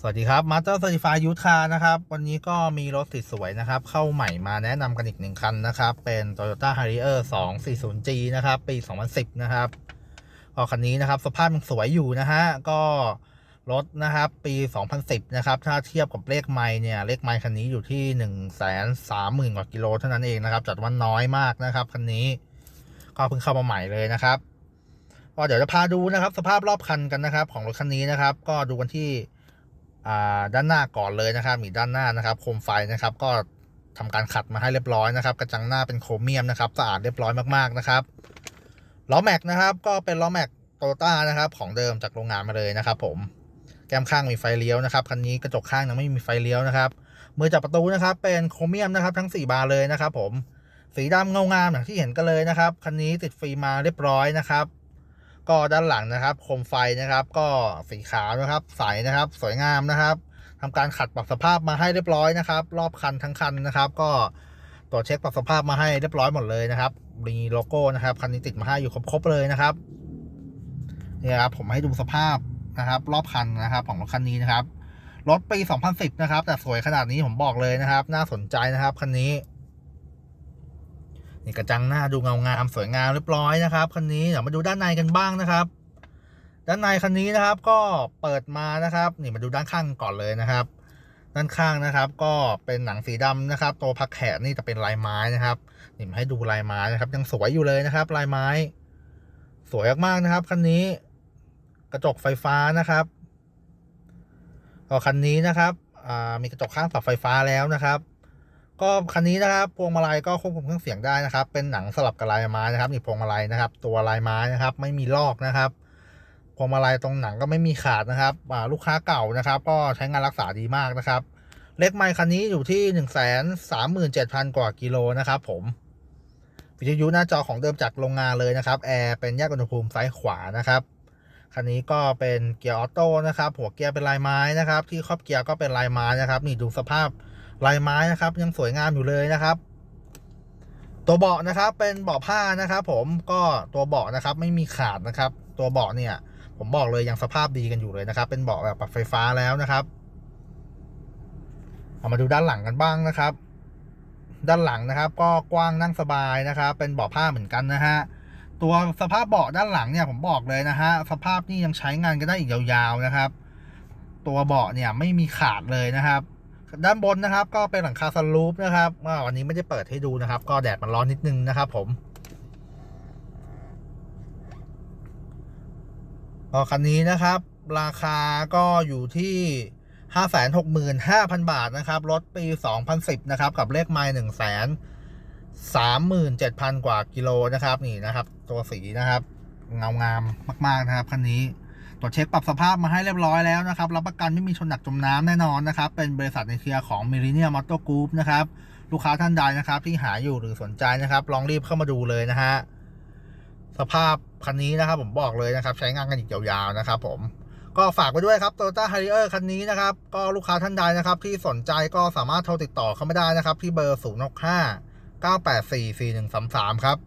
สวัสดีครับมาสเตอร์สติฟายุทธ e d นะครับวันนี้ก็มีรถสวยนะครับ เข้าใหม่มาแนะนำกันอีกหนึ่งคันนะครับ เป็น Toyota Harrier 240G นะครับปี 2010นะครับก็คันนี้นะครับ สภาพมันสวยอยู่นะฮะก็รถนะครับ ปี 2010นะครับถ้าเทียบกับเลขไม่เนี่ย เลขไม่คันนี้อยู่ที่ 130,000กว่ากิโลเท่านั้นเองนะครับจัดว่าน้อยมากนะครับคันนี้ก็เพิ่งเข้ามาใหม่เลยนะครับก็เดี๋ยวจะพาดูนะครับ สภาพรอบคันกันนะครับ ของรถคันนี้นะครับ ก็ดูกันที่ด้านหน้าก่อนเลยนะครับ มีด้านหน้านะครับ โคมไฟนะครับ ก็ทำการขัดมาให้เรียบร้อยนะครับ กระจังหน้าเป็นโครเมียมนะครับสะอาดเรียบร้อยมากๆนะครับล้อแม็กนะครับ ก็เป็นล้อแม็กโตต้านะครับของเดิมจากโรงงานมาเลยนะครับ ผมแก้มข้างมีไฟเลี้ยวนะครับคันนี้กระจกข้างยังไม่มีไฟเลี้ยวนะครับมือจับประตูนะครับ เป็นโครเมียมนะครับ ทั้ง4บานเลยนะครับ ผมสีดำเงางามอย่างที่เห็นกันเลยนะครับคันนี้ติดฟิล์มมาเรียบร้อยนะครับก็ด้านหลังนะครับโคมไฟนะครับ ก็สีขาวนะครับใสนะครับ สวยงามนะครับ ทำการขัดปรับสภาพมาให้เรียบร้อยนะครับ รอบคันทั้งคันนะครับ ก็ตรวจเช็คปรับสภาพมาให้เรียบร้อยหมดเลยนะครับ มีโลโก้นะครับ คันนี้ติดมาให้ อยู่ครบๆเลยนะครับนี่ครับผมให้ดูสภาพนะครับ รอบคันนะครับ ของรถคันนี้นะครับรถปี 2010 นะครับแต่สวยขนาดนี้ผมบอกเลยนะครับ น่าสนใจนะครับคันนี้นี่กระจังหน้าดูเงางามสวยงามเรียบร้อยนะครับคันนี้เดี๋ยวมาดูด้านในกันบ้างนะครับ ด้านในคันนี้นะครับ ก็เปิดมานะครับนี่มาดูด้านข้างก่อนเลยนะครับ ด้านข้างนะครับ ก็เป็นหนังสีดำนะครับ ตัวพักแขนนี่จะเป็นลายไม้นะครับนี่มาให้ดูลายไม้นะครับ ยังสวยอยู่เลยนะครับ ลายไม้ สวยมากๆนะครับคันนี้กระจกไฟฟ้านะครับก็คันนี้นะครับมีกระจกข้างฝาไฟฟ้าแล้วนะครับก็คันนี้นะครับพวงมาลัยก็ควบคุมเครื่องเสียงได้นะครับ เป็นหนังสลับกับลายไม้นะครับ นี่พวงมาลัยนะครับ ตัวลายไม้นะครับ ไม่มีลอกนะครับ พวงมาลัยตรงหนังก็ไม่มีขาดนะครับลูกค้าเก่านะครับ ก็ใช้งานรักษาดีมากนะครับ เล็กไมคันนี้อยู่ที่1นึ0 0 0นกว่ากิโลนะครับผมวิทยุหน้าจอของเดิมจากโรงงานเลยนะครับแอร์เป็นแยกอุณหภูมิซ้ายขวานะครับคันนี้ก็เป็นเกียร์ออโต้นะครับหัวเกียร์เป็นลายไม้นะครับ ที่ครอบเกียร์ก็เป็นลายไม้นะครับนี่ดูสภาพลายไม้นะครับ ยังสวยงามอยู่เลยนะครับ ตัวเบาะนะครับ เป็นเบาะผ้านะครับ ผมก็ตัวเบาะนะครับ ไม่มีขาดนะครับ ตัวเบาะเนี่ย ผมบอกเลยยังสภาพดีกันอยู่เลยนะครับ เป็นเบาะแบบปรับไฟฟ้าแล้วนะครับเอามาดูด้านหลังกันบ้างนะครับ ด้านหลังนะครับ ก็กว้างนั่งสบายนะครับ เป็นเบาะผ้าเหมือนกันนะฮะตัวสภาพเบาะด้านหลังเนี่ยผมบอกเลยนะฮะสภาพนี่ยังใช้งานกันได้อีกยาวๆนะครับ ตัวเบาะเนี่ยไม่มีขาดเลยนะครับด้านบนนะครับ ก็เป็นหลังคาสลูปนะครับวันนี้ไม่ได้เปิดให้ดูนะครับ ก็แดดมันร้อนนิดนึงนะครับ ผมก็คันนี้นะครับ ราคาก็อยู่ที่ 565,000 บาทนะครับรถปี 2010นะครับกับเลขไมล์1 3 7 0 0 0 กว่ากิโลนะครับ นี่นะครับ ตัวสีนะครับเงางามมากๆนะครับคันนี้ตรวจเช็คปรับสภาพมาให้เรียบร้อยแล้วนะครับ รับประกันไม่มีชนหนักจมน้ำแน่นอนนะครับ เป็นบริษัทในเครือของ m i l ิเ n ียม m เ o t o r Group นะครับ ลูกค้าท่านใดนะครับที่หาอยู่หรือสนใจนะครับ ลองรีบเข้ามาดูเลยนะฮะ สภาพคันนี้นะครับผมบอกเลยนะครับ ใช้งานกันอีกยาวๆนะครับผม ก็ฝากไปด้วยครับ Toyota Harrier คันนี้นะครับ ก็ลูกค้าท่านใดนะครับ ที่สนใจก็สามารถโทรติดต่อเข้ามาได้นะครับที่เบอร์065 984 4133ครับ